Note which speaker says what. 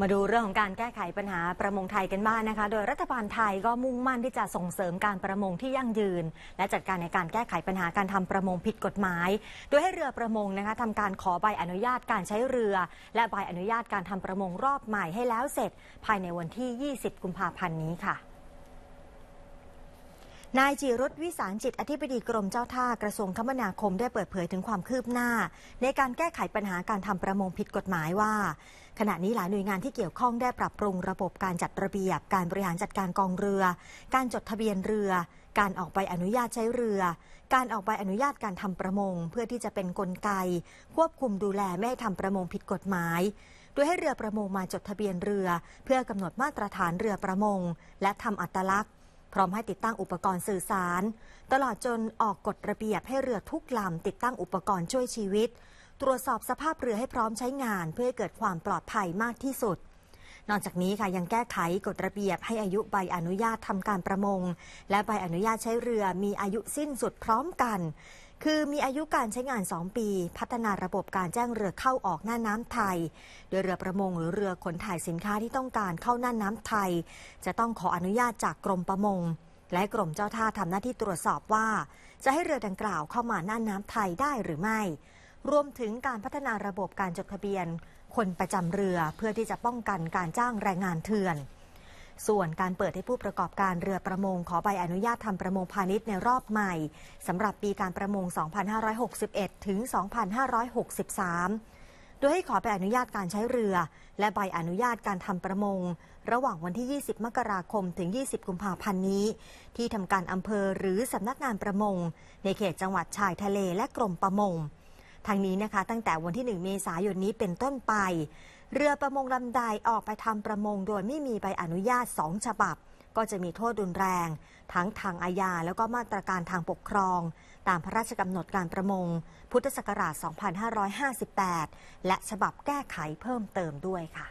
Speaker 1: มาดูเรื่องของการแก้ไขปัญหาประมงไทยกันบ้างนนะคะ โดยรัฐบาลไทยก็มุ่งมั่นที่จะส่งเสริมการประมงที่ยั่งยืน และจัดการในการแก้ไขปัญหาการทำประมงผิดกฎหมาย โดยให้เรือประมงนะคะทำการขอใบอนุญาตการใช้เรือ และใบอนุญาตการทำประมงรอบใหม่ให้แล้วเสร็จ ภายในวันที่ 20 กุมภาพันธ์นี้ค่ะนายจิรุธวิสารจิตอธิบดีกรมเจ้าท่ากระทรวงคมนาคมได้เปิดเผยถึงความคืบหน้า ในการแก้ไขปัญหาการทำประมงผิดกฎหมายว่า ขณะนี้หลายหน่วยงานที่เกี่ยวข้องได้ปรับปรุงระบบการจัดระเบียบ การบริหารจัดการกองเรือ การจดทะเบียนเรือ การออกใบอนุญาตใช้เรือ การออกใบอนุญาตการทำประมงเพื่อที่จะเป็นนกลไก ควบคุมดูแลไม่ให้ทำประมงผิดกฎหมายโดยให้เรือประมงมาจดทะเบียนเรือ เพื่อกำหนดมาตรฐานเรือประมงและทำอัตลักษณ์พร้อมให้ติดตั้งอุปกรณ์สื่อสาร ตลอดจนออกกฎระเบียบให้เรือทุกลำติดตั้งอุปกรณ์ช่วยชีวิต ตรวจสอบสภาพเรือให้พร้อมใช้งาน เพื่อให้เกิดความปลอดภัยมากที่สุด นอกจากนี้ค่ะยังแก้ไขกฎระเบียบให้อายุใบอนุญาตทำการประมงและใบอนุญาตใช้เรือมีอายุสิ้นสุดพร้อมกันคือมีอายุการใช้งาน 2 ปี พัฒนาระบบการแจ้งเรือเข้าออกหน้าน้ำไทย โดยเรือประมงหรือเรือขนถ่ายสินค้าที่ต้องการเข้าหน้าน้ำไทย จะต้องขออนุญาตจากกรมประมง และกรมเจ้าท่าทำหน้าที่ตรวจสอบว่า จะให้เรือดังกล่าวเข้ามาหน้าน้ำไทยได้หรือไม่ รวมถึงการพัฒนาระบบการจดทะเบียน คนประจำเรือเพื่อที่จะป้องกันการจ้างแรงงานเถื่อนส่วนการเปิดให้ผู้ประกอบการเรือประมงขอใบอนุญาตทำประมงพาณิชย์ในรอบใหม่สำหรับปีการประมง2561ถึง2563โดยให้ขอใบอนุญาตการใช้เรือ และใบอนุญาตการทำประมง ระหว่างวันที่ 20 มกราคมถึง 20กุมภาพันธ์นี้ ที่ทำการอำเภอหรือ สำนักงานประมงในเขตจังหวัดชายทะเลและกรมประมงทางนี้นะคะตั้งแต่วันที่ 1 เมษายนนี้เป็นต้นไป เรือประมงลำใดออกไปทำประมงโดยไม่มีใบอนุญาตสองฉบับ ก็จะมีโทษดุนแรง ทั้งทางอาญา แล้วก็มาตรการทางปกครอง ตามพระราชกำหนดการประมง พุทธศักราช 2558 และฉบับแก้ไขเพิ่มเติมด้วยค่ะ